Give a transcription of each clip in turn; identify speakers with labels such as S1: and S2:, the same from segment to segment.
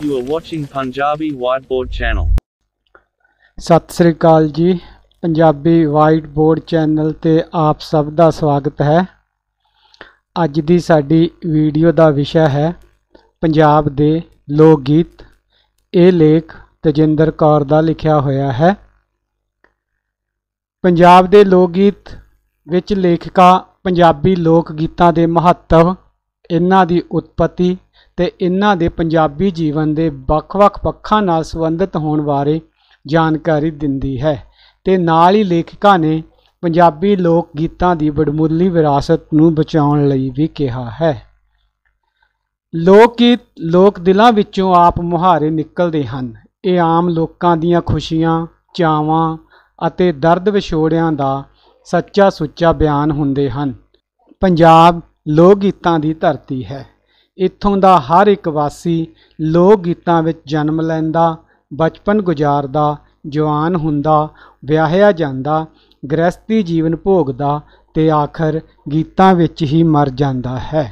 S1: You are watching Punjabi Whiteboard Channel. ਸਤਿ ਸ੍ਰੀ ਅਕਾਲ ਜੀ Punjabi white board channel ਤੇ ਆਪ ਸਭ ਦਾ ਸਵਾਗਤ ਹੈ ਅੱਜ ਦੀ ਸਾਡੀ ਵੀਡੀਓ ਦਾ ਵਿਸ਼ਾ ਹੈ ਪੰਜਾਬ ਦੇ ਲੋਕ ਗੀਤ ਇਹ ਲੇਖ ਤਜਿੰਦਰ ਕੌਰ ਦਾ ਲਿਖਿਆ ਹੋਇਆ ਹੈ ਪੰਜਾਬ ਦੇ ਲੋਕ ਗੀਤ ਵਿੱਚ ਲੇਖਕਾ ਪੰਜਾਬੀ ਲੋਕ ਗੀਤਾਂ ਦੇ ਮਹੱਤਵ ਇਹਨਾਂ ਦੀ ਉਤਪਤੀ ਤੇ ਇਹਨਾਂ ਦੇ ਪੰਜਾਬੀ ਜੀਵਨ ਦੇ ਵੱਖ-ਵੱਖ ਪੱਖਾਂ ਨਾਲ ਸੰਬੰਧਿਤ ਹੋਣ ਬਾਰੇ ਜਾਣਕਾਰੀ ਦਿੰਦੀ ਹੈ ਤੇ ਨਾਲ ਹੀ ਲੇਖਕਾਂ ਨੇ ਪੰਜਾਬੀ ਲੋਕ ਗੀਤਾਂ ਦੀ ਬੜਮੁੱਲੀ ਵਿਰਾਸਤ ਨੂੰ ਬਚਾਉਣ ਲਈ ਵੀ ਕਿਹਾ ਹੈ ਲੋਕ ਗੀਤ ਲੋਕ ਦਿਲਾਂ ਵਿੱਚੋਂ ਆਪ ਮੁਹਾਰੇ ਨਿਕਲਦੇ ਹਨ ਇਹ ਆਮ ਲੋਕਾਂ ਦੀਆਂ ਖੁਸ਼ੀਆਂ ਚਾਵਾਂ ਅਤੇ ਦਰਦ ਵਿਛੋੜਿਆਂ ਦਾ ਸੱਚਾ ਸੁੱਚਾ ਬਿਆਨ ਹੁੰਦੇ ਹਨ ਪੰਜਾਬ ਲੋਕ ਗੀਤਾਂ ਦੀ ਧਰਤੀ ਹੈ ਇੱਥੋਂ ਦਾ ਹਰ ਇੱਕ ਵਾਸੀ ਲੋਕ ਗੀਤਾਂ ਵਿੱਚ ਜਨਮ ਲੈਂਦਾ ਬਚਪਨ ਗੁਜ਼ਾਰਦਾ ਜਵਾਨ ਹੁੰਦਾ ਵਿਆਹਿਆ ਜਾਂਦਾ ਗ੍ਰਸਤੀ ਜੀਵਨ ਭੋਗਦਾ ਤੇ ਆਖਰ ਗੀਤਾਂ ਵਿੱਚ ਹੀ ਮਰ ਜਾਂਦਾ ਹੈ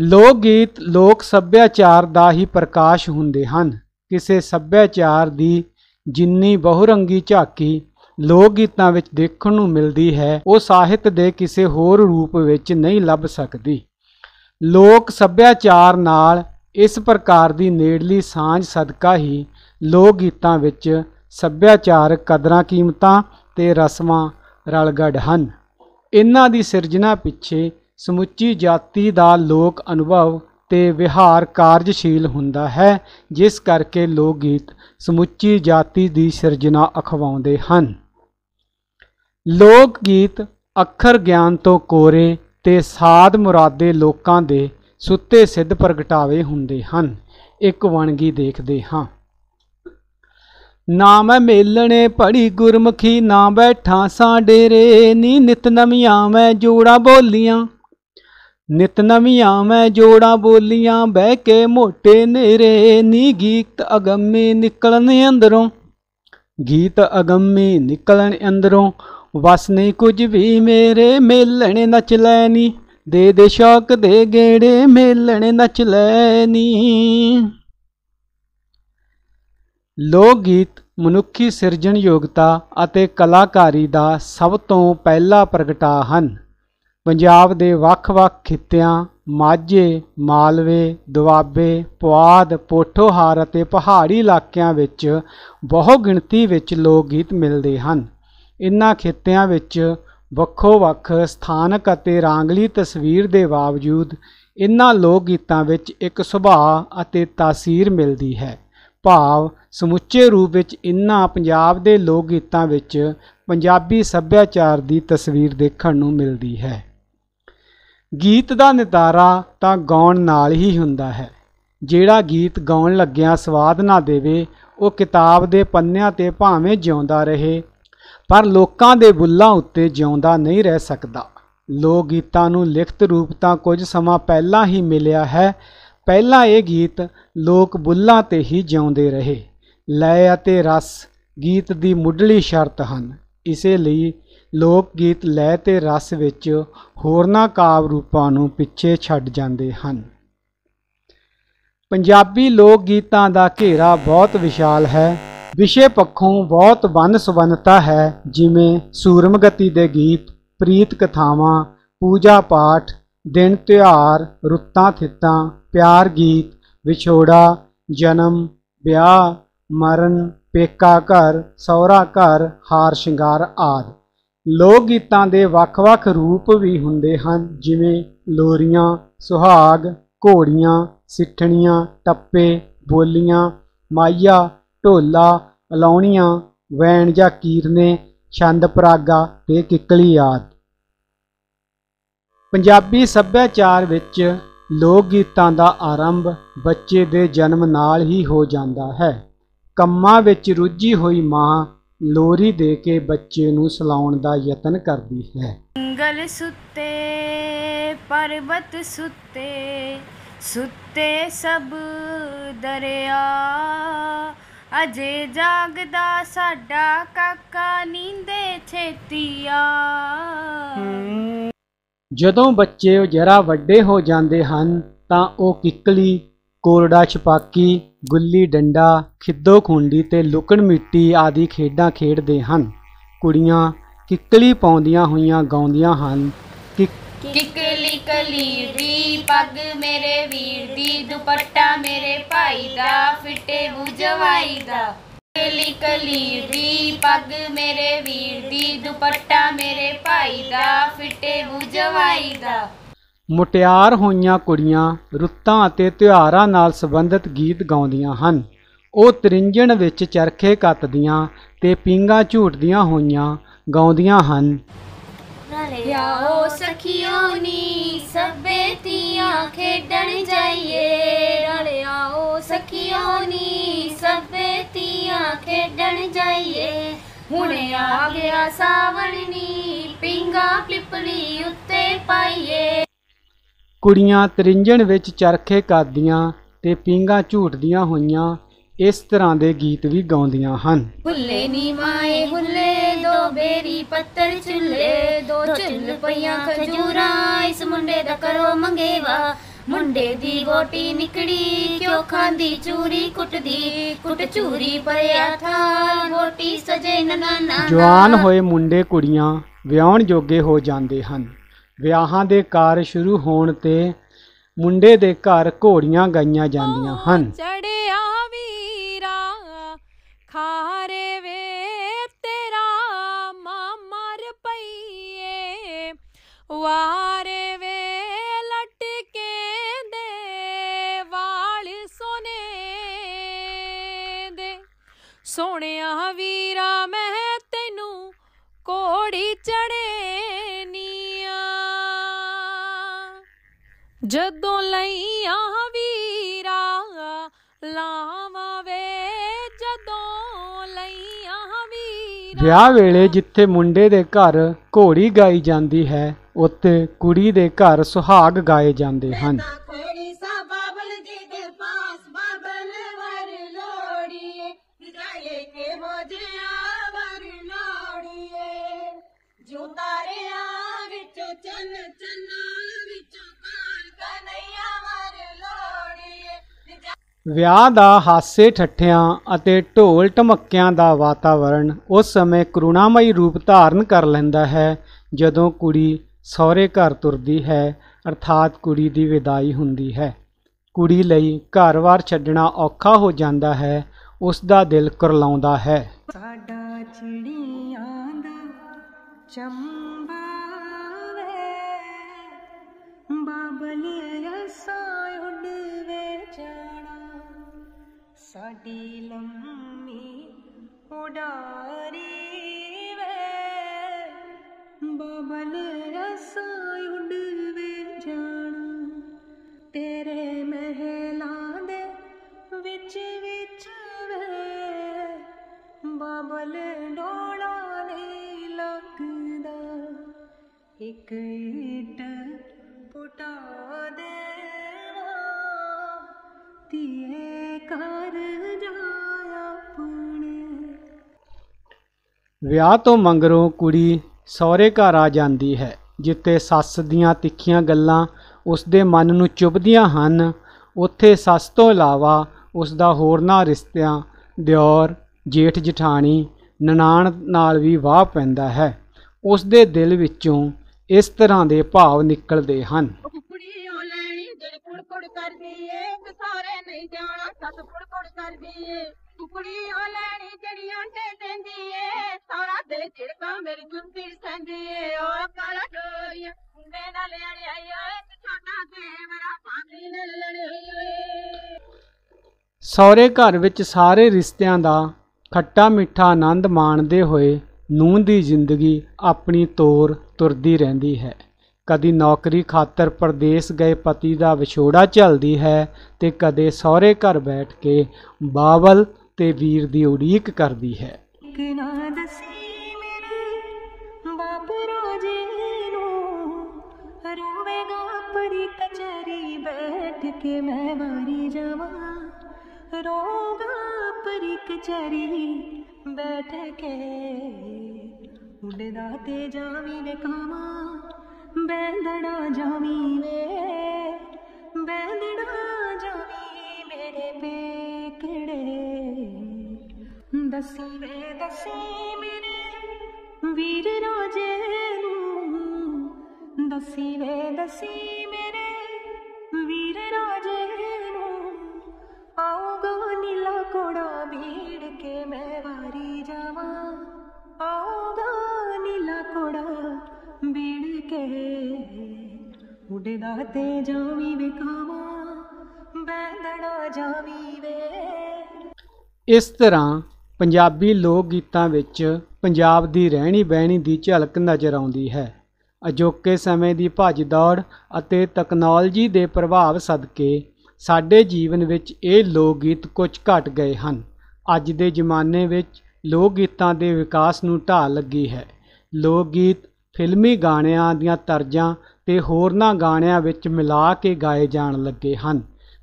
S1: ਲੋਕ ਗੀਤ ਲੋਕ ਸੱਭਿਆਚਾਰ ਦਾ ਹੀ ਪ੍ਰਕਾਸ਼ ਹੁੰਦੇ ਹਨ ਕਿਸੇ ਸੱਭਿਆਚਾਰ ਦੀ ਜਿੰਨੀ ਬਹੁਰੰਗੀ ਝਾਕੀ ਲੋਕ ਗੀਤਾਂ ਵਿੱਚ ਦੇਖਣ ਨੂੰ ਮਿਲਦੀ ਹੈ ਉਹ ਸਾਹਿਤ ਦੇ ਕਿਸੇ ਹੋਰ ਰੂਪ ਵਿੱਚ ਨਹੀਂ ਲੱਭ ਸਕਦੀ ਲੋਕ ਸੱਭਿਆਚਾਰ ਨਾਲ ਇਸ ਪ੍ਰਕਾਰ ਦੀ ਨੇੜਲੀ ਸਾਂਝ ਸਦਕਾ ਹੀ ਲੋਕ ਗੀਤਾਂ ਵਿੱਚ ਸੱਭਿਆਚਾਰਕ ਕਦਰਾਂ ਕੀਮਤਾਂ ਤੇ ਰਸਮਾਂ ਰਲਗੜ ਹਨ ਇਹਨਾਂ ਦੀ ਸਿਰਜਣਾ ਪਿੱਛੇ ਸਮੁੱਚੀ ਜਾਤੀ ਦਾ ਲੋਕ ਅਨੁਭਵ ਤੇ ਵਿਹਾਰ ਕਾਰਜਸ਼ੀਲ ਹੁੰਦਾ ਹੈ ਜਿਸ ਕਰਕੇ ਲੋਕ ਗੀਤ ਸਮੁੱਚੀ ਜਾਤੀ ਦੀ ਸਿਰਜਣਾ ਅਖਵਾਉਂਦੇ ਹਨ ਲੋਕ ਗੀਤ ਅੱਖਰ ਗਿਆਨ ਤੋਂ ਕੋਰੇ ਤੇ ਸਾਧ ਮੁਰਾਦੇ ਲੋਕਾਂ ਦੇ ਸੁੱਤੇ ਸਿੱਧ ਪ੍ਰਗਟਾਵੇ ਹੁੰਦੇ ਹਨ ਇੱਕ ਵਣਗੀ ਦੇਖਦੇ ਹਾਂ ਨਾਮ ਮੇਲਣੇ ਪੜੀ ਗੁਰਮੁਖੀ ਨਾ ਬੈਠਾ ਸਾਂ ਡੇਰੇ ਨੀ ਨਿਤ ਨਵੀਆਂ ਮੈਂ ਜੋੜਾ ਬੋਲੀਆਂ ਨਿਤ ਨਵੀਆਂ ਮੈਂ ਜੋੜਾ ਬੋਲੀਆਂ ਬਹਿ ਕੇ ਮੋਟੇ ਨੇਰੇ ਨੀ ਗੀਤ ਅਗੰਮੇ ਨਿਕਲਣ ਅੰਦਰੋਂ ਗੀਤ ਅਗੰਮੇ ਨਿਕਲਣ ਅੰਦਰੋਂ ਨਹੀਂ ਕੁਝ ਵੀ ਮੇਰੇ ਮੇਲਣੇ ਨੱਚ ਲੈਨੀ ਦੇ ਦੇ ਸ਼ੌਕ ਦੇ ਗੇੜੇ ਮੇਲਣੇ ਨੱਚ ਲੈਨੀ ਲੋਕ ਗੀਤ ਮਨੁੱਖੀ ਸਿਰਜਣ ਯੋਗਤਾ ਅਤੇ ਕਲਾਕਾਰੀ ਦਾ ਸਭ ਤੋਂ ਪਹਿਲਾ ਪ੍ਰਗਟਾ ਹਨ ਪੰਜਾਬ ਦੇ ਵੱਖ-ਵੱਖ ਖਿੱਤਿਆਂ ਮਾਝੇ ਮਾਲਵੇ ਦੁਆਬੇ ਪੁਆਦ ਪੋਠੋਹਾਰ ਅਤੇ ਪਹਾੜੀ ਇਲਾਕਿਆਂ ਵਿੱਚ ਬਹੁ ਗਿਣਤੀ ਵਿੱਚ ਲੋਕ ਗੀਤ ਮਿਲਦੇ ਹਨ ਇਨ੍ਹਾਂ ਖੇਤਿਆਂ ਵਿੱਚ ਵੱਖੋ ਵੱਖ ਸਥਾਨਕ ਅਤੇ ਰਾਂਗਲੀ ਤਸਵੀਰ ਦੇ ਬਾਵਜੂਦ ਇਨ੍ਹਾਂ ਲੋਕ ਗੀਤਾਂ ਵਿੱਚ ਇੱਕ ਸੁਭਾਅ ਅਤੇ ਤਾਸੀਰ ਮਿਲਦੀ ਹੈ ਭਾਵ ਸਮੁੱਚੇ ਰੂਪ ਵਿੱਚ ਇਨ੍ਹਾਂ ਪੰਜਾਬ ਦੇ ਲੋਕ ਗੀਤਾਂ ਵਿੱਚ ਪੰਜਾਬੀ ਸੱਭਿਆਚਾਰ ਦੀ ਤਸਵੀਰ ਦੇਖਣ ਨੂੰ ਮਿਲਦੀ ਹੈ ਗੀਤ ਦਾ ਨਿਤਾਰਾ ਤਾਂ ਗਾਉਣ ਨਾਲ ਹੀ ਹੁੰਦਾ ਹੈ ਜਿਹੜਾ ਗੀਤ ਗਾਉਣ ਲੱਗਿਆਂ ਸਵਾਦ ਨਾ ਦੇਵੇ ਉਹ ਕਿਤਾਬ ਦੇ ਪੰਨਿਆਂ ਤੇ ਭਾਵੇਂ ਜਿਉਂਦਾ ਰਹੇ ਪਰ ਲੋਕਾਂ ਦੇ ਬੁੱਲਾਂ ਉੱਤੇ ਜਿਉਂਦਾ ਨਹੀਂ ਰਹਿ ਸਕਦਾ ਲੋਕ ਗੀਤਾਂ ਨੂੰ ਲਿਖਤ ਰੂਪ ਤਾਂ ਕੁਝ ਸਮਾਂ ਪਹਿਲਾਂ ਹੀ ਮਿਲਿਆ ਹੈ ਪਹਿਲਾਂ ਇਹ ਗੀਤ ਲੋਕ ਬੁੱਲਾਂ ਤੇ ਹੀ ਜਿਉਂਦੇ ਰਹੇ ਲੈ ਅਤੇ ਰਸ ਗੀਤ ਦੀ ਮੁੱਢਲੀ ਸ਼ਰਤ ਹਨ ਇਸੇ ਲਈ ਲੋਕ ਗੀਤ ਲੈ ਤੇ ਰਸ ਵਿੱਚ ਹੋਰਨਾ ਕਾਵ ਰੂਪਾਂ ਨੂੰ ਪਿੱਛੇ ਛੱਡ ਜਾਂਦੇ ਹਨ ਪੰਜਾਬੀ ਲੋਕ ਗੀਤਾਂ ਦਾ ਘੇਰਾ ਬਹੁਤ ਵਿਸ਼ਾਲ ਹੈ ਵਿਸ਼ੇ ਪੱਖੋਂ ਬਹੁਤ ਵੰਨ ਸੁਵੰਨਤਾ ਹੈ ਜਿਵੇਂ ਸੂਰਮਗਤੀ ਦੇ ਗੀਤ ਪ੍ਰੀਤ ਕਥਾਵਾਂ ਪੂਜਾ ਪਾਠ ਦਿਨ ਤਿਹਾਰ ਰੁੱਤਾਂ ਥਿੱਤਾਂ ਪਿਆਰ ਗੀਤ ਵਿਛੋੜਾ ਜਨਮ ਵਿਆਹ ਮਰਨ ਪੇਕਾ ਘਰ ਸੌਰਾ ਘਰ ਹਾਰ ਸ਼ਿੰਗਾਰ ਆਦਿ ਲੋਕ ਗੀਤਾਂ ਦੇ ਵੱਖ-ਵੱਖ ਰੂਪ ਵੀ ਹੁੰਦੇ ਹਨ ਜਿਵੇਂ ਲੋਰੀਆਂ ਸੁਹਾਗ ਘੋੜੀਆਂ ਸਿੱਠਣੀਆਂ ਟੱਪੇ ਬੋਲੀਆਂ ਮਾਇਆ ਢੋਲਾ ਅਲੌਣੀਆਂ ਵੈਣ ਜਾਂ ਕੀਰਨੇ ਛੰਦ ਪਰਾਗਾ ਤੇ ਕਿੱਕਲੀ ਆਦ ਪੰਜਾਬੀ ਸੱਭਿਆਚਾਰ ਵਿੱਚ ਲੋਕ ਗੀਤਾਂ ਦਾ ਆਰੰਭ ਬੱਚੇ ਦੇ ਜਨਮ ਨਾਲ ਹੀ ਹੋ ਜਾਂਦਾ ਹੈ ਕੰਮਾਂ ਵਿੱਚ ਰੁੱਝੀ ਹੋਈ ਮਾਂ ਲੋਰੀ ਦੇ ਕੇ ਬੱਚੇ ਨੂੰ ਸਲਾਉਣ ਦਾ ਯਤਨ ਕਰਦੀ ਹੈ
S2: ਜੰਗਲ ਸੁੱਤੇ ਪਰਬਤ ਸੁੱਤੇ ਸੁੱਤੇ ਸਭ ਦਰਿਆ ਅਜੇ ਜਾਗਦਾ ਸਾਡਾ ਕਾਕਾ ਨੀਂਦੇ ਛੇਤੀਆ
S1: ਜਦੋਂ ਬੱਚੇ ਜਰਾ ਵੱਡੇ ਹੋ ਜਾਂਦੇ ਹਨ ਤਾਂ ਉਹ ਕਿੱਕਲੀ ਕੋਰੜਾ ਛਪਾਕੀ ਗੁੱਲੀ ਡੰਡਾ ਖਿੱਦੋ ਖੁੰਡੀ ਤੇ ਲੁਕਣ ਮਿੱਟੀ ਆਦਿ ਖੇਡਾਂ ਖੇਡਦੇ ਹਨ ਕੁੜੀਆਂ ਕਿੱਕਲੀ ਪਾਉਂਦੀਆਂ ਹੋਈਆਂ ਗਾਉਂਦੀਆਂ ਹਨ ਕਿ
S2: ਕਿਕਲੀ ਕਲੀ ਦੀ ਪੱਗ ਮੇਰੇ ਵੀਰ ਦੀ ਦੁਪੱਟਾ ਮੇਰੇ ਭਾਈ ਦਾ ਫਿੱਟੇ ਬੁਝਵਾਈ ਦਾ ਕਿਕਲੀ ਕਲੀ ਦੀ ਪੱਗ ਮੇਰੇ ਵੀਰ ਦੀ ਦੁਪੱਟਾ ਮੇਰੇ ਭਾਈ ਦਾ ਫਿੱਟੇ ਬੁਝਵਾਈ ਦਾ
S1: ਮੁਟਿਆਰ ਹੋਈਆਂ ਕੁੜੀਆਂ ਰੁੱਤਾਂ ਅਤੇ ਤਿਉਹਾਰਾਂ ਨਾਲ ਸੰਬੰਧਿਤ ਗੀਤ ਗਾਉਂਦੀਆਂ ਹਨ ਉਹ ਤ੍ਰਿੰਜਣ ਵਿੱਚ ਚਰਖੇ ਕੱਤਦੀਆਂ ਤੇ ਪਿੰਗਾ ਝੂਟਦੀਆਂ ਹੋਈਆਂ ਗਾਉਂਦੀਆਂ ਹਨ
S2: ਆਓ ਸਖੀਓ ਨੀ ਸਭੇ ਤੀਆਂ ਖੇਡਣ ਜਾਈਏ ਰਲ ਆਓ ਸਖੀਓ ਨੀ ਸਭੇ ਤੀਆਂ ਖੇਡਣ ਜਾਈਏ ਹੁਣੇ ਆ ਗਿਆ ਸਾਵਣ ਨੀ ਪਿੰਗਾ ਪਿਪਲੀ ਉੱਤੇ ਪਾਈਏ
S1: ਕੁੜੀਆਂ ਤਰਿੰਜਣ ਵਿੱਚ ਚਰਖੇ ਕਰਦੀਆਂ ਤੇ ਪਿੰਗਾ ਝੂਟਦੀਆਂ ਹੋਈਆਂ ਇਸ ਤਰ੍ਹਾਂ ਦੇ ਗੀਤ ਵੀ ਗਾਉਂਦੀਆਂ ਹਨ
S2: ਹੁੱਲੇ ਨੀ ਮਾਏ ਹੁੱਲੇ ਬੇਰੀ ਪੱਤਰ ਚੁੱਲੇ ਦੋ ਚੁੱਲ ਪਈਆਂ ਖਜੂਰਾਂ ਇਸ ਮੁੰਡੇ ਦਾ ਕਰੋ ਮੰਗੇਵਾ ਮੁੰਡੇ ਦੀ ਗੋਟੀ ਨਿਕੜੀ ਕਿਉਂ ਖਾਂਦੀ ਚੂਰੀ ਕੁੱਟਦੀ ਕੁੱਟ ਚੂਰੀ ਪਰਿਆ ਥਾਲ ਗੋਟੀ ਸਜੇ ਨਨਾਨਾ ਜਵਾਨ
S1: ਹੋਏ ਮੁੰਡੇ ਕੁੜੀਆਂ ਵਿਆਹਣ ਜੋਗੇ ਹੋ ਜਾਂਦੇ ਹਨ ਵਿਆਹਾਂ ਦੇ ਕਾਰ ਸ਼ੁਰੂ ਹੋਣ ਤੇ ਮੁੰਡੇ ਦੇ ਘਰ ਘੋੜੀਆਂ ਗਾਈਆਂ ਜਾਂਦੀਆਂ ਹਨ
S2: ਚੜੇ ਜਦੋਂ ਆ ਵੀਰਾ ਲਾਵਾਂ ਵੇ ਜਦੋਂ ਆ
S1: ਵੀਰਾ ਵਿਆਹ ਵੇਲੇ ਜਿੱਥੇ ਮੁੰਡੇ ਦੇ ਘਰ ਘੋੜੀ ਗਾਈ ਜਾਂਦੀ ਹੈ ਉੱਥੇ ਕੁੜੀ ਦੇ ਘਰ ਸੁਹਾਗ ਗਾਏ ਜਾਂਦੇ ਹਨ ਵਿਆਹ ਦਾ ਹਾਸੇ ਠੱਠਿਆਂ ਅਤੇ ਢੋਲ ਢਮੱਕਿਆਂ ਦਾ ਵਾਤਾਵਰਣ ਉਸ ਸਮੇਂ ਕਰੁਣਾਮਈ ਰੂਪ ਧਾਰਨ ਕਰ ਲੈਂਦਾ ਹੈ ਜਦੋਂ ਕੁੜੀ ਸਹੁਰੇ ਘਰ ਤੁਰਦੀ ਹੈ ਅਰਥਾਤ ਕੁੜੀ ਦੀ ਵਿਦਾਈ ਹੁੰਦੀ ਹੈ ਕੁੜੀ ਲਈ ਘਰ ਵਾਰ ਛੱਡਣਾ ਔਖਾ ਹੋ ਜਾਂਦਾ ਹੈ ਉਸ ਦਾ ਦਿਲ ਕਰਲਾਉਂਦਾ ਹੈ
S2: ਵੱਲ ਡੋਲਾ ਨਹੀਂ ਲੱਗਦਾ ਇੱਕ ਇੱਟ ਪੁਟਾ ਦੇਵਾ ਤੀਏ ਕਰ ਜਾਇਆ ਪੁਣੇ
S1: ਵਿਆਹ ਤੋਂ ਮੰਗਰੋਂ ਕੁੜੀ ਸਹੁਰੇ ਘਰ ਆ ਜਾਂਦੀ ਹੈ ਜਿੱਤੇ ਸੱਸ ਦੀਆਂ ਤਿੱਖੀਆਂ ਗੱਲਾਂ ਉਸ ਦੇ ਮਨ ਨੂੰ ਚੁਬਦੀਆਂ ਹਨ ਉੱਥੇ ਸੱਸ ਤੋਂ ਇਲਾਵਾ ਉਸ ਦਾ ਹੋਰ ਨਾ ਰਿਸ਼ਤਿਆਂ ਦਿਓਰ ਜੇਠ ਜਠਾਣੀ ਨਨਾਣ ਨਾਲ ਵੀ ਵਾਹ ਪੈਂਦਾ ਹੈ ਉਸ ਦੇ ਦਿਲ ਵਿੱਚੋਂ ਇਸ ਤਰ੍ਹਾਂ ਦੇ ਭਾਵ ਨਿਕਲਦੇ ਹਨ
S2: ਕਰਦੀ ਏ ਸਾਰੇ ਨਹੀਂ ਜਾਣਾ ਕਰਦੀ ਲੈਣੀ ਏ ਸਾਰਾ ਦਿਲ ਮੇਰੀ ਏ ਕਾਲਾ ਨਾਲ ਏ
S1: ਏ ਘਰ ਵਿੱਚ ਸਾਰੇ ਰਿਸ਼ਤਿਆਂ ਦਾ ਖੱਟਾ ਮਿੱਠਾ ਆਨੰਦ ਮਾਣਦੇ ਹੋਏ ਨੂੰ ਦੀ ਜ਼ਿੰਦਗੀ ਆਪਣੀ ਤੋਰ ਤੁਰਦੀ ਰਹਿੰਦੀ ਹੈ ਕਦੀ ਨੌਕਰੀ ਖਾਤਰ ਪਰਦੇਸ ਗਏ ਪਤੀ ਦਾ ਵਿਛੋੜਾ ਚੱਲਦੀ ਹੈ ਤੇ ਕਦੇ ਸਹੁਰੇ ਘਰ ਬੈਠ ਕੇ ਬਾਵਲ ਤੇ ਵੀਰ ਦੀ ਉਡੀਕ ਕਰਦੀ ਹੈ
S2: ਦਸੀ ਬਾਪੂ ਰੋਜੇ ਨੂੰ ਰੋਵੇਗਾ ਪਰੀ ਕਚਰੀ ਬੈਠ ਕੇ ਮੈਂ ਵਾਰੀ ਜਾਵਾਂ ਰੋ ਭਰੀ ਕਚਰੀ ਬੈਠ ਕੇ ਦਾ ਤੇ ਜਾਵੀ ਨੇ ਕਾਮਾ ਬੈਂਦੜਾ ਜਾਵੀ ਵੇ ਬੈਂਦੜਾ ਜਾਵੀ ਮੇਰੇ ਬੇਕੜੇ ਦਸੀ ਵੇ ਦਸੀ ਮੇਰੇ ਵੀਰ ਰਾਜੇ ਨੂੰ ਦਸੀ ਵੇ ਦਸੀ ਕੇ ਦਾ ਤੇ ਜਾਵੀ ਵਿਖਾਵਾ ਬੈਂਦੜਾ ਜਾਵੀ ਵੇ
S1: ਇਸ ਤਰ੍ਹਾਂ ਪੰਜਾਬੀ ਲੋਕ ਗੀਤਾਂ ਵਿੱਚ ਪੰਜਾਬ ਦੀ ਰਹਿਣੀ ਬਹਿਣੀ ਦੀ ਝਲਕ ਨਜ਼ਰ ਆਉਂਦੀ ਹੈ ਅਜੋਕੇ ਸਮੇਂ ਦੀ ਭੱਜ-ਦੌੜ ਅਤੇ ਟੈਕਨੋਲੋਜੀ ਦੇ ਪ੍ਰਭਾਵ ਸਦਕੇ ਸਾਡੇ ਜੀਵਨ ਵਿੱਚ ਇਹ ਲੋਕ ਗੀਤ ਕੁਝ ਘਟ ਗਏ ਹਨ ਅੱਜ ਦੇ ਜ਼ਮਾਨੇ ਵਿੱਚ ਲੋਕ ਗੀਤਾਂ ਦੇ ਵਿਕਾਸ ਨੂੰ ਢਾਲ ਲੱਗੀ ਹੈ ਲੋਕ ਗੀਤ ਫਿਲਮੀ ਗਾਣਿਆਂ ਦੀਆਂ ਤਰਜ਼ਾਂ ਹੋਰ ਹੋਰਨਾਂ ਗਾਣਿਆਂ ਵਿੱਚ ਮਿਲਾ ਕੇ ਗਾਏ ਜਾਣ ਲੱਗੇ ਹਨ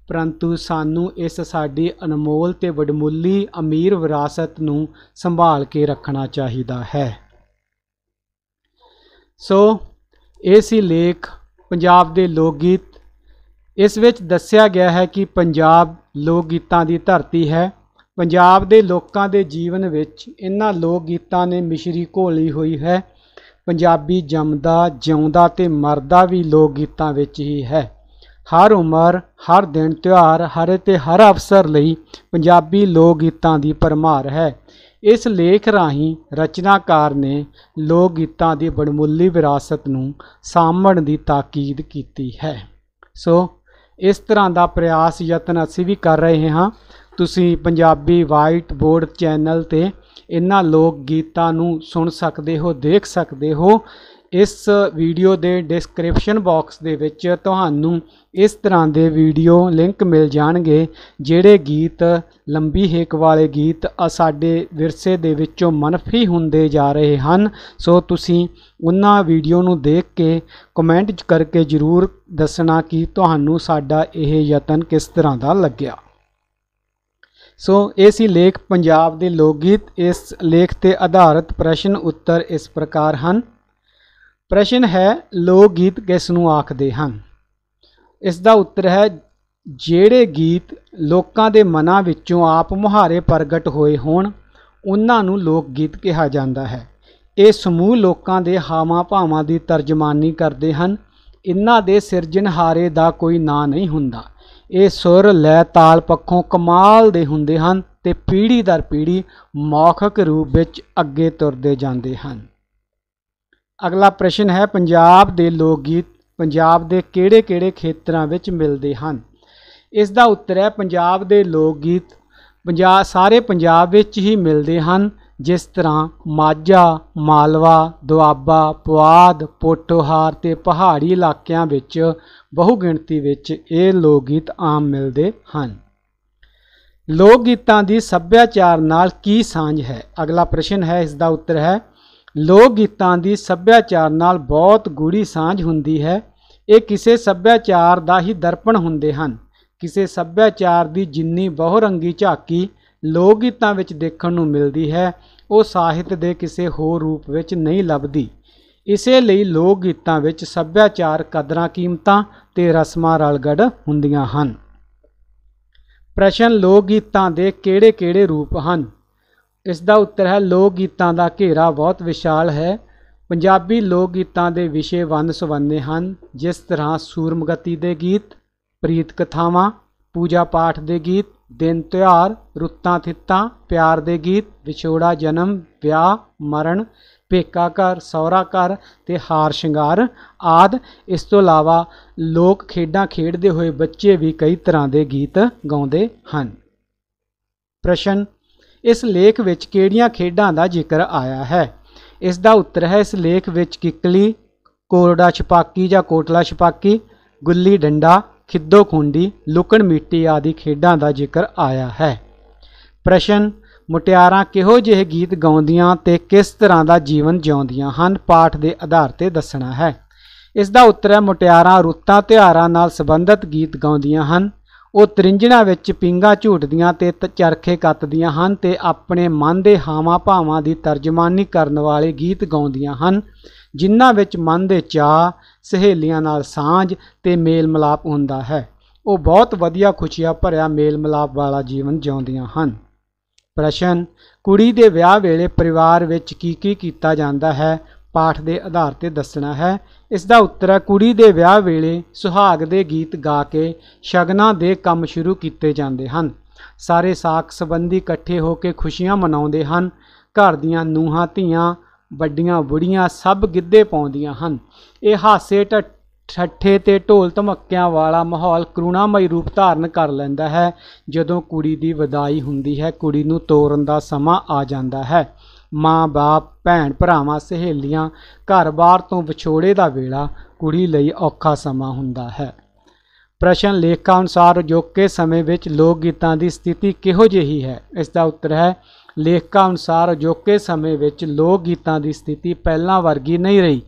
S1: ਪਰੰਤੂ ਸਾਨੂੰ ਇਸ ਸਾਡੀ ਅਨਮੋਲ ਤੇ ਵਡਮੁੱਲੀ ਅਮੀਰ ਵਿਰਾਸਤ ਨੂੰ ਸੰਭਾਲ ਕੇ ਰੱਖਣਾ ਚਾਹੀਦਾ ਹੈ ਸੋ ਇਹ ਸੀ ਲੇਖ ਪੰਜਾਬ ਦੇ ਲੋਕ ਗੀਤ ਇਸ ਵਿੱਚ ਦੱਸਿਆ ਗਿਆ ਹੈ ਕਿ ਪੰਜਾਬ ਲੋਕ ਗੀਤਾਂ ਦੀ ਧਰਤੀ ਹੈ ਪੰਜਾਬ ਦੇ ਲੋਕਾਂ ਦੇ ਜੀਵਨ ਵਿੱਚ ਇਹਨਾਂ ਲੋਕ ਗੀਤਾਂ ਨੇ ਮਿਸ਼ਰੀ ਘੋਲੀ ਹੋਈ ਹੈ ਪੰਜਾਬੀ ਜੰਮਦਾ ਜਿਉਂਦਾ ਤੇ ਮਰਦਾ ਵੀ ਲੋਕ ਗੀਤਾਂ ਵਿੱਚ ਹੀ ਹੈ ਹਰ ਉਮਰ ਹਰ ਦਿਨ ਤਿਉਹਾਰ ਹਰ ਤੇ ਹਰ ਅਵਸਰ ਲਈ ਪੰਜਾਬੀ ਲੋਕ ਗੀਤਾਂ ਦੀ ਪਰਮਾਰ ਹੈ ਇਸ ਲੇਖ ਰਾਹੀਂ ਰਚਨਾਕਾਰ ਨੇ ਲੋਕ ਗੀਤਾਂ ਦੀ ਬੜਮੁੱਲੀ ਵਿਰਾਸਤ ਨੂੰ ਸਾਂਭਣ ਦੀ ਤਾਕੀਦ ਕੀਤੀ ਹੈ ਸੋ ਇਸ ਤਰ੍ਹਾਂ ਦਾ ਪ੍ਰਯਾਸ ਯਤਨ ਅਸੀਂ ਵੀ ਕਰ ਰਹੇ ਹਾਂ ਤੁਸੀਂ ਪੰਜਾਬੀ ਵਾਈਟ ਬੋਰਡ ਚੈਨਲ ਤੇ ਇਹਨਾਂ ਲੋਕ ਗੀਤਾਂ ਨੂੰ ਸੁਣ ਸਕਦੇ ਹੋ ਦੇਖ ਸਕਦੇ ਹੋ ਇਸ ਵੀਡੀਓ ਦੇ ਡਿਸਕ੍ਰਿਪਸ਼ਨ ਬਾਕਸ ਦੇ ਵਿੱਚ ਤੁਹਾਨੂੰ ਇਸ ਤਰ੍ਹਾਂ ਦੇ ਵੀਡੀਓ ਲਿੰਕ ਮਿਲ ਜਾਣਗੇ ਜਿਹੜੇ ਗੀਤ ਲੰਬੀ ਹੇਕ ਵਾਲੇ ਗੀਤ ਸਾਡੇ ਵਿਰਸੇ ਦੇ ਵਿੱਚੋਂ ਮਨਫੀ ਹੁੰਦੇ ਜਾ ਰਹੇ ਹਨ ਸੋ ਤੁਸੀਂ ਉਹਨਾਂ ਵੀਡੀਓ ਨੂੰ ਦੇਖ ਕੇ ਕਮੈਂਟ ਕਰਕੇ ਜਰੂਰ ਦੱਸਣਾ ਕਿ ਤੁਹਾਨੂੰ ਸਾਡਾ ਇਹ ਯਤਨ ਕਿਸ ਤਰ੍ਹਾਂ ਦਾ ਲੱਗਿਆ ਸੋ ਇਹ ਸੀ ਲੇਖ ਪੰਜਾਬ ਦੇ ਲੋਕ ਗੀਤ ਇਸ ਲੇਖ ਤੇ ਆਧਾਰਿਤ ਪ੍ਰਸ਼ਨ ਉੱਤਰ ਇਸ ਪ੍ਰਕਾਰ ਹਨ ਪ੍ਰਸ਼ਨ ਹੈ ਲੋਕ ਗੀਤ ਕਿਸ ਨੂੰ ਆਖਦੇ ਹਨ ਇਸ ਦਾ ਉੱਤਰ ਹੈ ਜਿਹੜੇ ਗੀਤ ਲੋਕਾਂ ਦੇ ਮਨਾਂ ਵਿੱਚੋਂ ਆਪ ਮੁਹਾਰੇ ਪ੍ਰਗਟ ਹੋਏ ਹੋਣ ਉਹਨਾਂ ਨੂੰ ਲੋਕ ਗੀਤ ਕਿਹਾ ਜਾਂਦਾ ਹੈ ਇਹ ਸਮੂਹ ਲੋਕਾਂ ਦੇ ਹਾਵਾਂ ਭਾਵਾਂ ਦੀ ਤਰਜਮਾਨੀ ਕਰਦੇ ਹਨ ਇਨ੍ਹਾਂ ਦੇ ਸਿਰਜਣਹਾਰੇ ਦਾ ਕੋਈ ਨਾਂ ਨਹੀਂ ਹੁੰਦਾ ਇਹ ਸੁਰ ਲੈ ਤਾਲ ਪੱਖੋਂ ਕਮਾਲ ਦੇ ਹੁੰਦੇ ਹਨ ਤੇ ਪੀੜੀ ਦਰ ਪੀੜੀ ਮੌਖਿਕ ਰੂਪ ਵਿੱਚ ਅੱਗੇ ਤੁਰਦੇ ਜਾਂਦੇ ਹਨ ਅਗਲਾ ਪ੍ਰਸ਼ਨ ਹੈ ਪੰਜਾਬ ਦੇ ਲੋਕ ਗੀਤ ਪੰਜਾਬ ਦੇ ਕਿਹੜੇ-ਕਿਹੜੇ ਖੇਤਰਾਂ ਵਿੱਚ ਮਿਲਦੇ ਹਨ ਇਸ ਦਾ ਉੱਤਰ ਹੈ ਪੰਜਾਬ ਦੇ ਲੋਕ ਗੀਤ ਪੰਜਾਬ ਸਾਰੇ ਪੰਜਾਬ ਵਿੱਚ ਹੀ ਮਿਲਦੇ ਹਨ ਜਿਸ ਤਰ੍ਹਾਂ ਮਾਝਾ ਮਾਲਵਾ ਦੁਆਬਾ ਪੁਆਧ ਪੋਟੋਹਾਰ ਤੇ ਪਹਾੜੀ ਇਲਾਕਿਆਂ ਵਿੱਚ ਬਹੁ ਗਿਣਤੀ ਵਿੱਚ ਇਹ ਲੋਕ ਗੀਤ ਆਮ ਮਿਲਦੇ ਹਨ ਲੋਕ ਗੀਤਾਂ ਦੀ ਸੱਭਿਆਚਾਰ ਨਾਲ ਕੀ ਸਾਂਝ ਹੈ ਅਗਲਾ ਪ੍ਰਸ਼ਨ ਹੈ ਇਸ ਦਾ ਉੱਤਰ ਹੈ ਲੋਕ ਗੀਤਾਂ ਦੀ ਸੱਭਿਆਚਾਰ ਨਾਲ ਬਹੁਤ ਗੂੜੀ ਸਾਂਝ ਹੁੰਦੀ ਹੈ ਇਹ ਕਿਸੇ ਸੱਭਿਆਚਾਰ ਦਾ ਹੀ ਦਰਪਣ ਹੁੰਦੇ ਹਨ ਕਿਸੇ ਸੱਭਿਆਚਾਰ ਦੀ ਜਿੰਨੀ ਬਹੁਰੰਗੀ ਝਾਕੀ ਲੋਕ ਗੀਤਾਂ ਵਿੱਚ ਦੇਖਣ ਨੂੰ ਮਿਲਦੀ ਹੈ ਉਹ ਸਾਹਿਤ ਦੇ ਕਿਸੇ ਹੋਰ ਰੂਪ ਵਿੱਚ ਨਹੀਂ ਲੱਭਦੀ ਇਸੇ ਲਈ ਲੋਕ ਗੀਤਾਂ ਵਿੱਚ ਸੱਭਿਆਚਾਰ ਕਦਰਾਂ ਕੀਮਤਾਂ ਤੇ ਰਸਮਾਂ ਰਲਗੜ ਹੁੰਦੀਆਂ ਹਨ ਪ੍ਰਸ਼ਨ ਲੋਕ ਗੀਤਾਂ ਦੇ ਕਿਹੜੇ-ਕਿਹੜੇ ਰੂਪ ਹਨ ਇਸ ਦਾ ਉੱਤਰ ਹੈ ਲੋਕ ਗੀਤਾਂ ਦਾ ਘੇਰਾ ਬਹੁਤ ਵਿਸ਼ਾਲ ਹੈ ਪੰਜਾਬੀ ਲੋਕ ਗੀਤਾਂ ਦੇ ਵਿਸ਼ੇ ਵੰਨ ਸੁਵੰਨੇ ਹਨ ਜਿਸ ਤਰ੍ਹਾਂ ਸੂਰਮਗਤੀ ਦੇ ਗੀਤ ਪ੍ਰੀਤ ਕਥਾਵਾਂ ਪੂਜਾ ਪਾਠ ਦੇ ਗੀਤ ਦਿਨ ਤਿਉਹਾਰ ਰੁੱਤਾਂ ਥਿੱਤਾਂ ਪਿਆਰ ਦੇ ਗੀਤ ਵਿਛੋੜਾ ਜਨਮ ਵਿਆਹ ਮਰਨ ਪੇਕਾ ਘਰ ਸੌਰਾ ਘਰ ਤੇ ਹਾਰ ਸ਼ਿੰਗਾਰ ਆਦ ਇਸ ਤੋਂ ਇਲਾਵਾ ਲੋਕ ਖੇਡਾਂ ਖੇਡਦੇ ਹੋਏ ਬੱਚੇ ਵੀ ਕਈ ਤਰ੍ਹਾਂ ਦੇ ਗੀਤ ਗਾਉਂਦੇ ਹਨ ਪ੍ਰਸ਼ਨ ਇਸ ਲੇਖ ਵਿੱਚ ਕਿਹੜੀਆਂ ਖੇਡਾਂ ਦਾ ਜ਼ਿਕਰ ਆਇਆ ਹੈ ਇਸ ਦਾ ਉੱਤਰ ਹੈ ਇਸ ਲੇਖ ਵਿੱਚ ਕਿਕਲੀ ਕੋਰੜਾ ਛਪਾਕੀ ਜਾਂ ਕੋਟਲਾ ਛਪਾਕੀ ਗੁੱਲੀ ਡੰਡਾ ਖਿੱਦੋ ਖੁੰਡੀ ਲੁਕਣ ਮੀਟੀ ਆਦਿ ਖੇਡਾਂ ਦਾ ਜ਼ਿਕਰ ਆਇਆ ਹੈ ਪ੍ਰਸ਼ਨ ਮੁਟਿਆਰਾਂ ਕਿਹੋ ਜਿਹੇ ਗੀਤ ਗਾਉਂਦੀਆਂ ਤੇ ਕਿਸ ਤਰ੍ਹਾਂ ਦਾ ਜੀਵਨ ਜਿਉਂਦੀਆਂ ਹਨ ਪਾਠ ਦੇ ਆਧਾਰ ਤੇ ਦੱਸਣਾ ਹੈ ਇਸ ਦਾ ਉੱਤਰ ਹੈ ਮੁਟਿਆਰਾਂ ਰੁੱਤਾਂ ਤਿਹਾਰਾਂ ਨਾਲ ਸੰਬੰਧਿਤ ਗੀਤ ਗਾਉਂਦੀਆਂ ਹਨ ਉਹ ਤ੍ਰਿੰਜਣਾ ਵਿੱਚ ਪਿੰਗਾ ਝੂਟਦੀਆਂ ਤੇ ਚਰਖੇ ਕੱਤਦੀਆਂ ਹਨ ਤੇ ਆਪਣੇ ਮਨ ਦੇ ਹਾਵਾਂ ਭਾਵਾਂ ਦੀ ਤਰਜਮਾਨੀ ਕਰਨ ਵਾਲੇ ਗੀਤ ਗਾਉਂਦੀਆਂ ਹਨ ਜਿਨ੍ਹਾਂ ਵਿੱਚ ਮਨ ਦੇ ਚਾਹ ਸਹੇਲੀਆਂ ਨਾਲ ਸਾਂਝ ਤੇ ਮੇਲ ਮਲਾਪ ਹੁੰਦਾ ਹੈ ਉਹ ਬਹੁਤ ਵਧੀਆ ਖੁਸ਼ੀਆਂ ਭਰਿਆ ਮੇਲ ਮਲਾਪ ਵਾਲਾ ਜੀਵਨ ਜਿਉਂਦੀਆਂ ਹਨ ਪ੍ਰਸ਼ਨ ਕੁੜੀ ਦੇ ਵਿਆਹ ਵੇਲੇ ਪਰਿਵਾਰ ਵਿੱਚ ਕੀ ਕੀ ਕੀਤਾ ਜਾਂਦਾ ਹੈ ਪਾਠ ਦੇ ਆਧਾਰ ਤੇ ਦੱਸਣਾ ਹੈ ਇਸ ਦਾ ਉੱਤਰ ਹੈ ਕੁੜੀ ਦੇ ਵਿਆਹ ਵੇਲੇ ਸੁਹਾਗ ਦੇ ਗੀਤ ਗਾ ਕੇ ਸ਼ਗਨਾਂ ਦੇ ਕੰਮ ਸ਼ੁਰੂ ਕੀਤੇ ਜਾਂਦੇ ਹਨ ਸਾਰੇ ਸਾਖ ਸੰਬੰਧੀ ਇਕੱਠੇ ਹੋ ਕੇ ਖੁਸ਼ੀਆਂ ਮਨਾਉਂਦੇ ਹਨ ਘਰ ਦੀਆਂ ਨੂਹਾਂ ਧੀਆਂ ਵੱਡੀਆਂ ਬੁੜੀਆਂ ਸਭ ਗਿੱਧੇ ਪਾਉਂਦੀਆਂ ਹਨ ਇਹ ਹਾਸੇ ਠੱਠੇ ਤੇ ਢੋਲ ਧਮੱਕਿਆਂ ਵਾਲਾ ਮਾਹੌਲ ਕਰੂਣਾਮਈ ਰੂਪ ਧਾਰਨ ਕਰ ਲੈਂਦਾ ਹੈ ਜਦੋਂ ਕੁੜੀ ਦੀ ਵਿਦਾਈ ਹੁੰਦੀ ਹੈ ਕੁੜੀ ਨੂੰ ਤੋਰਨ ਦਾ ਸਮਾਂ ਆ ਜਾਂਦਾ ਹੈ ਮਾਂ-ਬਾਪ ਭੈਣ ਭਰਾਵਾਂ ਸਹੇਲੀਆਂ ਘਰ-ਬਾਰ ਤੋਂ ਵਿਛੋੜੇ ਦਾ ਵੇਲਾ ਕੁੜੀ ਲਈ ਔਖਾ ਸਮਾਂ ਹੁੰਦਾ ਹੈ ਪ੍ਰਸ਼ਨ ਲੇਖਾਂ ਅਨੁਸਾਰ ਜੋਕੇ ਸਮੇਂ ਵਿੱਚ ਲੋਕ ਗੀਤਾਂ ਦੀ ਸਥਿਤੀ ਕਿਹੋ ਜਿਹੀ ਹੈ ਇਸ ਦਾ ਉੱਤਰ ਹੈ ਲੇਖਕਾਂ ਅਨੁਸਾਰ ਅਜੋਕੇ ਸਮੇਂ ਵਿੱਚ ਲੋਕ ਗੀਤਾਂ ਦੀ ਸਥਿਤੀ ਪਹਿਲਾਂ ਵਰਗੀ ਨਹੀਂ ਰਹੀ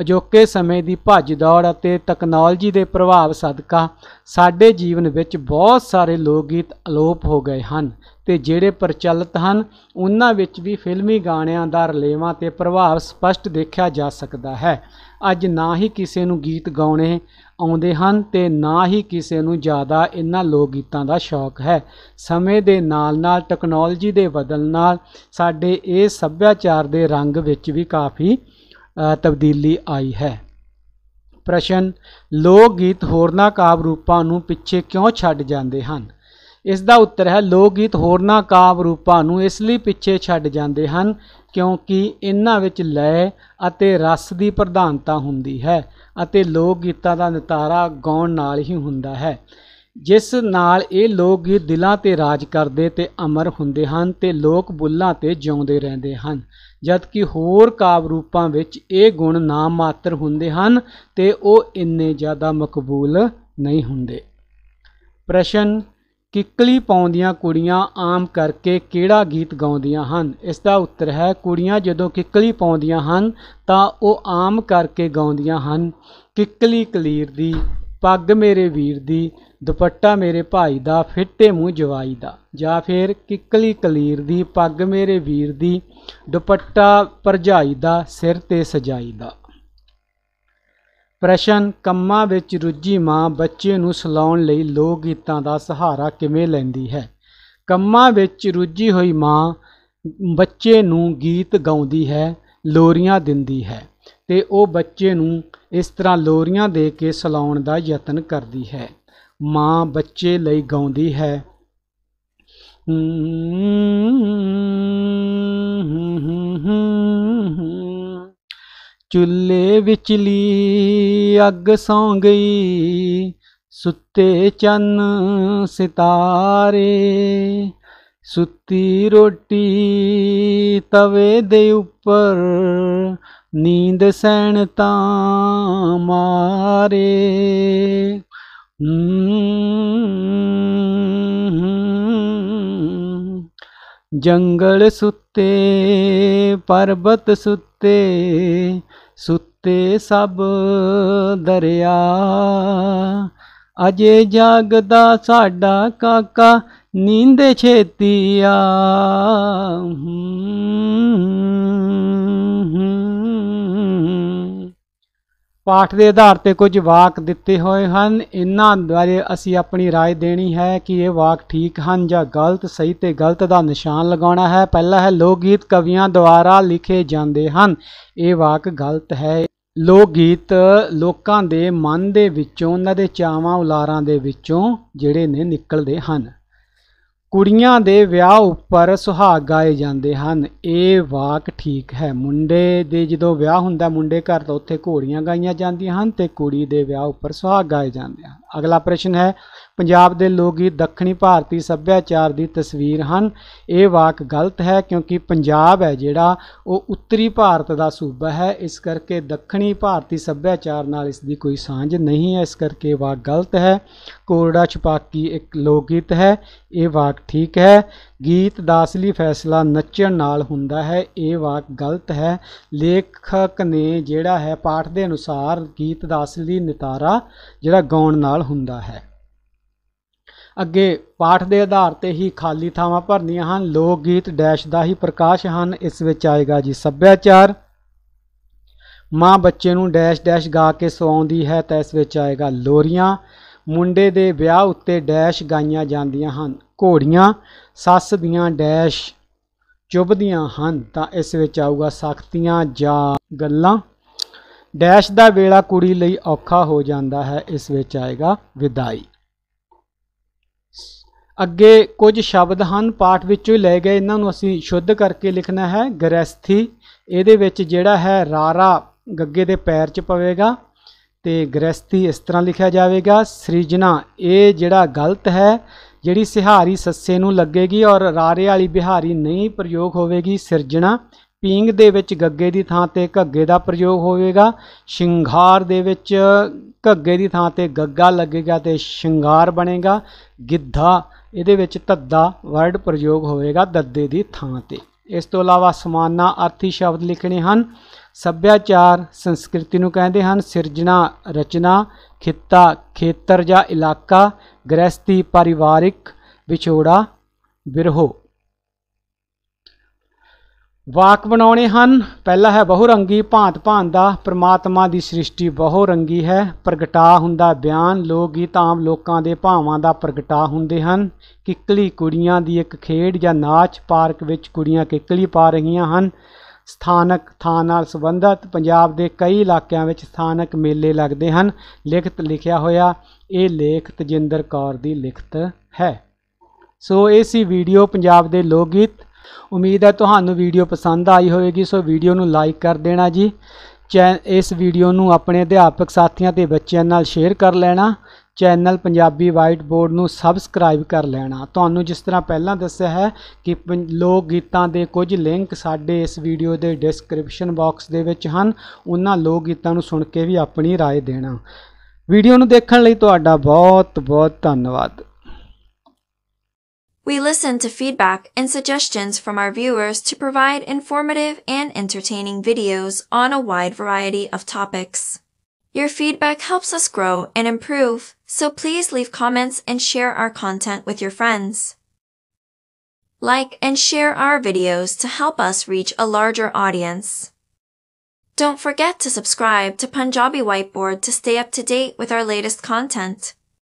S1: ਅਜੋਕੇ ਸਮੇਂ ਦੀ ਭੱਜ ਦੌੜ ਅਤੇ ਟੈਕਨੋਲੋਜੀ ਦੇ ਪ੍ਰਭਾਵ ਸਦਕਾ ਸਾਡੇ ਜੀਵਨ ਵਿੱਚ ਬਹੁਤ ਸਾਰੇ ਲੋਕ ਗੀਤ ਅਲੋਪ ਹੋ ਗਏ ਹਨ ਤੇ ਜਿਹੜੇ ਪ੍ਰਚਲਿਤ ਹਨ ਉਹਨਾਂ ਵਿੱਚ ਵੀ ਫਿਲਮੀ ਗਾਣਿਆਂ ਦਾ ਰਲੇਵਾਂ ਤੇ ਪ੍ਰਭਾਵ ਸਪਸ਼ਟ ਦੇਖਿਆ ਜਾ ਸਕਦਾ ਹੈ ਅੱਜ ਨਾ ਹੀ ਕਿਸੇ ਨੂੰ ਗੀਤ ਗਾਉਣੇ ਆਉਂਦੇ ਹਨ ਤੇ ਨਾ ਹੀ ਕਿਸੇ ਨੂੰ ਜ਼ਿਆਦਾ ਇਹਨਾਂ ਲੋਕ ਗੀਤਾਂ ਦਾ ਸ਼ੌਕ ਹੈ ਸਮੇਂ ਦੇ ਨਾਲ ਨਾਲ ਟੈਕਨੋਲੋਜੀ ਦੇ ਬਦਲ ਨਾਲ ਸਾਡੇ ਇਹ ਸੱਭਿਆਚਾਰ ਦੇ ਰੰਗ ਵਿੱਚ ਵੀ ਕਾਫੀ ਤਬਦੀਲੀ ਆਈ ਹੈ ਪ੍ਰਸ਼ਨ ਲੋਕ ਗੀਤ ਹੋਰਨਾਂ ਕਾਵ ਰੂਪਾਂ ਨੂੰ ਪਿੱਛੇ ਕਿਉਂ ਛੱਡ ਜਾਂਦੇ ਹਨ ਇਸ ਦਾ ਉੱਤਰ ਹੈ ਲੋਕ ਗੀਤ ਹੋਰਨਾ ਕਾਵ ਰੂਪਾਂ ਨੂੰ ਇਸ ਲਈ ਪਿੱਛੇ ਛੱਡ ਜਾਂਦੇ ਹਨ ਕਿਉਂਕਿ ਇਹਨਾਂ ਵਿੱਚ ਲੈ ਅਤੇ ਰਸ ਦੀ ਪ੍ਰਧਾਨਤਾ ਹੁੰਦੀ ਹੈ ਅਤੇ ਲੋਕ ਗੀਤਾਂ ਦਾ ਨਿਤਾਰਾ ਗਾਉਣ ਨਾਲ ਹੀ ਹੁੰਦਾ ਹੈ ਜਿਸ ਨਾਲ ਇਹ ਲੋਕ ਗੀਤ ਦਿਲਾਂ ਤੇ ਰਾਜ ਕਰਦੇ ਤੇ ਅਮਰ ਹੁੰਦੇ ਹਨ ਤੇ ਲੋਕ ਬੁੱਲਾਂ ਤੇ ਜਿਉਂਦੇ ਰਹਿੰਦੇ ਹਨ ਜਦ ਕਿ ਹੋਰ ਕਾਵ ਰੂਪਾਂ ਵਿੱਚ ਇਹ ਗੁਣ ਨਾਮ ਮਾਤਰ ਹੁੰਦੇ ਹਨ ਤੇ ਉਹ ਇੰਨੇ ਜ਼ਿਆਦਾ ਮਕਬੂਲ ਨਹੀਂ ਹੁੰਦੇ ਪ੍ਰਸ਼ਨ ਕਿੱਕਲੀ ਪਾਉਂਦੀਆਂ ਕੁੜੀਆਂ ਆਮ ਕਰਕੇ ਕਿਹੜਾ ਗੀਤ ਗਾਉਂਦੀਆਂ ਹਨ ਇਸ ਦਾ ਉੱਤਰ ਹੈ ਕੁੜੀਆਂ ਜਦੋਂ ਕਿੱਕਲੀ ਪਾਉਂਦੀਆਂ ਹਨ ਤਾਂ ਉਹ ਆਮ ਕਰਕੇ ਗਾਉਂਦੀਆਂ ਹਨ ਕਿੱਕਲੀ ਕਲੀਰ ਦੀ ਪੱਗ ਮੇਰੇ ਵੀਰ ਦੀ ਦੁਪੱਟਾ ਮੇਰੇ ਭਾਈ ਦਾ ਫਿੱਟੇ ਮੂੰਹ ਜਵਾਈ ਦਾ ਜਾਂ ਫਿਰ ਕਿੱਕਲੀ ਕਲੀਰ ਦੀ ਪੱਗ ਮੇਰੇ ਵੀਰ ਦੀ ਦੁਪੱਟਾ ਪਰਝਾਈ ਦਾ ਸਿਰ ਤੇ ਸਜਾਈ ਦਾ ਪ੍ਰਸ਼ਨ ਕੰਮਾਂ ਵਿੱਚ ਰੁੱਝੀ ਮਾਂ ਬੱਚੇ ਨੂੰ ਸਲਾਉਣ ਲਈ ਲੋਕ ਗੀਤਾਂ ਦਾ ਸਹਾਰਾ ਕਿਵੇਂ ਲੈਂਦੀ ਹੈ ਕੰਮਾਂ ਵਿੱਚ ਰੁੱਝੀ ਹੋਈ ਮਾਂ ਬੱਚੇ ਨੂੰ ਗੀਤ ਗਾਉਂਦੀ ਹੈ ਲੋਰੀਆਂ ਦਿੰਦੀ ਹੈ ਤੇ ਉਹ ਬੱਚੇ ਨੂੰ ਇਸ ਤਰ੍ਹਾਂ ਲੋਰੀਆਂ ਦੇ ਕੇ ਸਲਾਉਣ ਦਾ ਯਤਨ ਕਰਦੀ ਹੈ ਮਾਂ ਬੱਚੇ ਲਈ ਗਾਉਂਦੀ ਹੈ ਹੂੰ ਹੂੰ ਹੂੰ ਹੂੰ ਚੁੱਲ੍ਹੇ ਵਿਚਲੀ ਅੱਗ ਸੌਂ ਗਈ ਸੁੱਤੇ ਚੰਨ ਸਿਤਾਰੇ ਸੁੱਤੀ ਰੋਟੀ ਤਵੇ ਦੇ ਉੱਪਰ ਨੀਂਦ ਸਹਿਣ ਤਾਂ ਮਾਰੇ ਹੂੰ ਜੰਗਲ ਸੁੱਤੇ ਪਰਬਤ ਸੁੱਤੇ ਸੁੱਤੇ ਸਭ ਦਰਿਆ ਅਜੇ ਜਾਗਦਾ ਸਾਡਾ ਕਾਕਾ ਨੀਂਦੇ ਛੇਤੀ ਆ ਹੂੰ ਪਾਠ ਦੇ ਆਧਾਰ ਤੇ ਕੁਝ ਵਾਕ ਦਿੱਤੇ ਹੋਏ ਹਨ ਇਹਨਾਂ ਬਾਰੇ ਅਸੀਂ ਆਪਣੀ رائے ਦੇਣੀ ਹੈ ਕਿ ਇਹ ਵਾਕ ਠੀਕ ਹਨ ਜਾਂ ਗਲਤ ਸਹੀ ਤੇ ਗਲਤ ਦਾ ਨਿਸ਼ਾਨ ਲਗਾਉਣਾ ਹੈ ਪਹਿਲਾ ਹੈ ਲੋਕ ਗੀਤ ਕਵੀਆਂ ਦੁਆਰਾ ਲਿਖੇ ਜਾਂਦੇ ਹਨ ਇਹ ਵਾਕ ਗਲਤ ਹੈ ਲੋਕ ਗੀਤ ਲੋਕਾਂ ਦੇ ਮਨ ਦੇ ਵਿੱਚੋਂ ਉਹਨਾਂ ਦੇ ਚਾਵਾਂ ਉਲਾਰਾਂ ਦੇ ਵਿੱਚੋਂ ਜਿਹੜੇ ਨੇ ਨਿਕਲਦੇ ਹਨ ਕੁੜੀਆਂ ਦੇ ਵਿਆਹ ਉੱਪਰ ਸੁਹਾਗ ਗਾਏ ਜਾਂਦੇ ਹਨ ਇਹ ਵਾਕ ਠੀਕ ਹੈ ਮੁੰਡੇ ਦੇ ਜਦੋਂ ਵਿਆਹ ਹੁੰਦਾ ਮੁੰਡੇ ਘਰ ਤੋਂ ਉੱਥੇ ਘੋੜੀਆਂ ਗਾਈਆਂ ਜਾਂਦੀਆਂ ਹਨ ਤੇ ਕੁੜੀ ਦੇ ਵਿਆਹ ਉੱਪਰ ਸੁਹਾਗ ਗਾਏ ਜਾਂਦੇ ਹਨ ਅਗਲਾ ਪ੍ਰਸ਼ਨ ਹੈ ਪੰਜਾਬ ਦੇ ਲੋਕ ਗੀਤ ਦੱਖਣੀ ਭਾਰਤੀ ਸੱਭਿਆਚਾਰ ਦੀ ਤਸਵੀਰ ਹਨ ਇਹ ਵਾਕ ਗਲਤ ਹੈ ਕਿਉਂਕਿ ਪੰਜਾਬ ਹੈ ਜਿਹੜਾ ਉਹ ਉੱਤਰੀ ਭਾਰਤ ਦਾ ਸੂਬਾ ਹੈ ਇਸ ਕਰਕੇ ਦੱਖਣੀ ਭਾਰਤੀ ਸੱਭਿਆਚਾਰ ਨਾਲ ਇਸ ਦੀ ਕੋਈ ਸਾਂਝ ਨਹੀਂ ਹੈ ਇਸ ਕਰਕੇ ਵਾਕ ਗਲਤ ਹੈ ਕੋਰੜਾ ਛਪਾਕੀ ਇੱਕ ਲੋਕ ਗੀਤ ਹੈ ਇਹ ਵਾਕ ਠੀਕ ਹੈ ਗੀਤ ਦਾ ਅਸਲੀ ਫੈਸਲਾ ਨੱਚਣ ਨਾਲ ਹੁੰਦਾ ਹੈ ਇਹ ਵਾਕ ਗਲਤ ਹੈ ਲੇਖਕ ਨੇ ਜਿਹੜਾ ਹੈ ਪਾਠ ਦੇ ਅਨੁਸਾਰ ਗੀਤ ਦਾ ਅਸਲੀ ਨਿਤਾਰਾ ਜਿਹੜਾ ਗਾਉਣ ਨਾਲ ਹੁੰਦਾ ਹੈ ਅੱਗੇ ਪਾਠ ਦੇ ਆਧਾਰ ਤੇ ਹੀ ਖਾਲੀ ਥਾਵਾਂ ਭਰਨੀਆਂ ਹਨ ਲੋਕ ਗੀਤ ਡੈਸ਼ ਦਾ ਹੀ ਪ੍ਰਕਾਸ਼ ਹਨ ਇਸ ਵਿੱਚ ਆਏਗਾ ਜੀ ਸੱਭਿਆਚਾਰ ਮਾਂ ਬੱਚੇ ਨੂੰ ਡੈਸ਼ ਡੈਸ਼ ਗਾ ਕੇ ਸਵਾਉਂਦੀ ਹੈ ਤਾਂ ਇਸ ਵਿੱਚ ਆਏਗਾ ਲੋਰੀਆਂ ਮੁੰਡੇ ਦੇ ਵਿਆਹ ਉੱਤੇ ਡੈਸ਼ ਗਾਈਆਂ ਜਾਂਦੀਆਂ ਹਨ ਘੋੜੀਆਂ ਸੱਸ ਦੀਆਂ ਡੈਸ਼ ਚੁੱਭਦੀਆਂ ਹਨ ਤਾਂ ਇਸ ਵਿੱਚ ਆਊਗਾ ਸਖਤੀਆਂ ਜਾਂ ਗੱਲਾਂ ਡੈਸ਼ ਦਾ ਵੇਲਾ ਕੁੜੀ ਲਈ ਔਖਾ ਹੋ ਜਾਂਦਾ ਹੈ ਇਸ ਵਿੱਚ ਆਏਗਾ ਵਿਦਾਈ ਅੱਗੇ ਕੁਝ ਸ਼ਬਦ ਹਨ ਪਾਠ ਵਿੱਚੋਂ ਹੀ ਲੈ ਗਏ ਇਹਨਾਂ ਨੂੰ ਅਸੀਂ ਸ਼ੁੱਧ ਕਰਕੇ ਲਿਖਣਾ ਹੈ ਗ੍ਰਸਥੀ ਇਹਦੇ ਵਿੱਚ ਜਿਹੜਾ ਹੈ ਰਾਰਾ ਗੱਗੇ ਦੇ ਪੈਰ 'ਚ ਪਵੇਗਾ ਤੇ ਗ੍ਰਸਥੀ ਇਸ ਤਰ੍ਹਾਂ ਲਿਖਿਆ ਜਾਵੇਗਾ ਸ੍ਰਿਜਣਾ ਇਹ ਜਿਹੜਾ ਗਲਤ ਹੈ ਜਿਹੜੀ ਸਿਹਾਰੀ ਸੱਸੇ ਨੂੰ ਲੱਗੇਗੀ ਔਰ ਰਾਰੇ ਵਾਲੀ ਬਿਹਾਰੀ ਨਹੀਂ ਪ੍ਰਯੋਗ ਹੋਵੇਗੀ ਸਿਰਜਣਾ ਪੀਂਗ ਦੇ ਵਿੱਚ ਗੱਗੇ ਦੀ ਥਾਂ ਤੇ ਘੱਗੇ ਦਾ ਪ੍ਰਯੋਗ ਹੋਵੇਗਾ ਸ਼ਿੰਗਾਰ ਦੇ ਵਿੱਚ ਘੱਗੇ ਦੀ ਥਾਂ ਤੇ ਗੱਗਾ ਲੱਗੇਗਾ ਤੇ ਸ਼ਿੰਗਾਰ ਬਣੇਗਾ ਗਿੱਧਾ ਇਹਦੇ ਵਿੱਚ ਧੱਦਾ ਵਰਡ ਪ੍ਰਯੋਗ ਹੋਵੇਗਾ ਦੱਦੇ ਦੀ ਥਾਂ ਤੇ ਇਸ ਤੋਂ ਇਲਾਵਾ ਸਮਾਨਾ ਅਰਥੀ ਸ਼ਬਦ ਲਿਖਣੇ ਹਨ ਸੱਭਿਆਚਾਰ ਸੰਸਕ੍ਰਿਤੀ ਨੂੰ ਕਹਿੰਦੇ ਹਨ ਸਿਰਜਣਾ ਰਚਨਾ ਖਿੱਤਾ ਖੇਤਰ ਜਾਂ ਇਲਾਕਾ ਗ੍ਰਸਤੀ ਪਰਿਵਾਰਿਕ ਵਿਛੋੜਾ ਵਿਰਹੋ ਵਾਕ ਬਣਾਉਣੇ ਹਨ ਪਹਿਲਾ ਹੈ ਬਹੁਰੰਗੀ ਭਾਂਤ ਭਾਂਤ ਦਾ ਪ੍ਰਮਾਤਮਾ ਦੀ ਸ੍ਰਿਸ਼ਟੀ ਬਹੁਰੰਗੀ ਹੈ ਪ੍ਰਗਟਾ ਹੁੰਦਾ ਬਿਆਨ ਲੋਕ ਗੀਤ ਆਮ ਲੋਕਾਂ ਦੇ ਭਾਵਾਂ ਦਾ ਪ੍ਰਗਟਾ ਹੁੰਦੇ ਹਨ ਕਿੱਕਲੀ ਕੁੜੀਆਂ ਦੀ ਇੱਕ ਖੇਡ ਜਾਂ ਨਾਚ ਪਾਰਕ ਵਿੱਚ ਕੁੜੀਆਂ ਕਿੱਕਲੀ ਪਾ ਰਹੀਆਂ ਹਨ ਸਥਾਨਕ ਥਾਂ ਨਾਲ ਸੰਬੰਧਤ ਪੰਜਾਬ ਦੇ ਕਈ ਇਲਾਕਿਆਂ ਵਿੱਚ ਸਥਾਨਕ ਮੇਲੇ ਲੱਗਦੇ ਹਨ ਲਿਖਤ ਲਿਖਿਆ ਹੋਇਆ ਇਹ ਲੇਖ ਤਜਿੰਦਰ ਕੌਰ ਦੀ ਲਿਖਤ ਹੈ ਸੋ ਇਹ ਸੀ ਵੀਡੀਓ ਪੰਜਾਬ ਦੇ ਲੋਕ ਗੀਤ ਉਮੀਦ ਹੈ ਤੁਹਾਨੂੰ ਵੀਡੀਓ ਪਸੰਦ ਆਈ ਹੋਵੇਗੀ ਸੋ ਵੀਡੀਓ ਨੂੰ ਲਾਈਕ ਕਰ ਦੇਣਾ ਜੀ ਇਸ ਵੀਡੀਓ ਨੂੰ ਆਪਣੇ ਅਧਿਆਪਕ ਸਾਥੀਆਂ ਤੇ ਬੱਚਿਆਂ ਨਾਲ ਸ਼ੇਅਰ ਕਰ ਲੈਣਾ ਚੈਨਲ ਪੰਜਾਬੀ ਵਾਈਟ ਬੋਰਡ ਨੂੰ ਸਬਸਕ੍ਰਾਈਬ ਕਰ ਲੈਣਾ ਤੁਹਾਨੂੰ ਜਿਸ ਤਰ੍ਹਾਂ ਪਹਿਲਾਂ ਦੱਸਿਆ ਹੈ ਕਿ ਲੋਕ ਗੀਤਾਂ ਦੇ ਕੁਝ ਲਿੰਕ ਸਾਡੇ ਇਸ ਵੀਡੀਓ ਦੇ ਡਿਸਕ੍ਰਿਪਸ਼ਨ ਬਾਕਸ ਦੇ ਵਿੱਚ ਹਨ ਉਹਨਾਂ ਲੋਕ ਗੀਤਾਂ ਨੂੰ ਸੁਣ ਕੇ ਵੀ ਆਪਣੀ رائے ਦੇਣਾ ਵੀਡੀਓ ਨੂੰ ਦੇਖਣ ਲਈ ਤੁਹਾਡਾ ਬਹੁਤ ਬਹੁਤ ਧੰਨਵਾਦ We listen to feedback and suggestions from our viewers to provide informative and entertaining videos on a wide variety of topics. Your feedback helps us grow and improve, so please leave comments and share our content with your friends. Like and share our videos to help us reach a larger audience. Don't forget to subscribe to Punjabi Whiteboard to stay up to date with our latest content.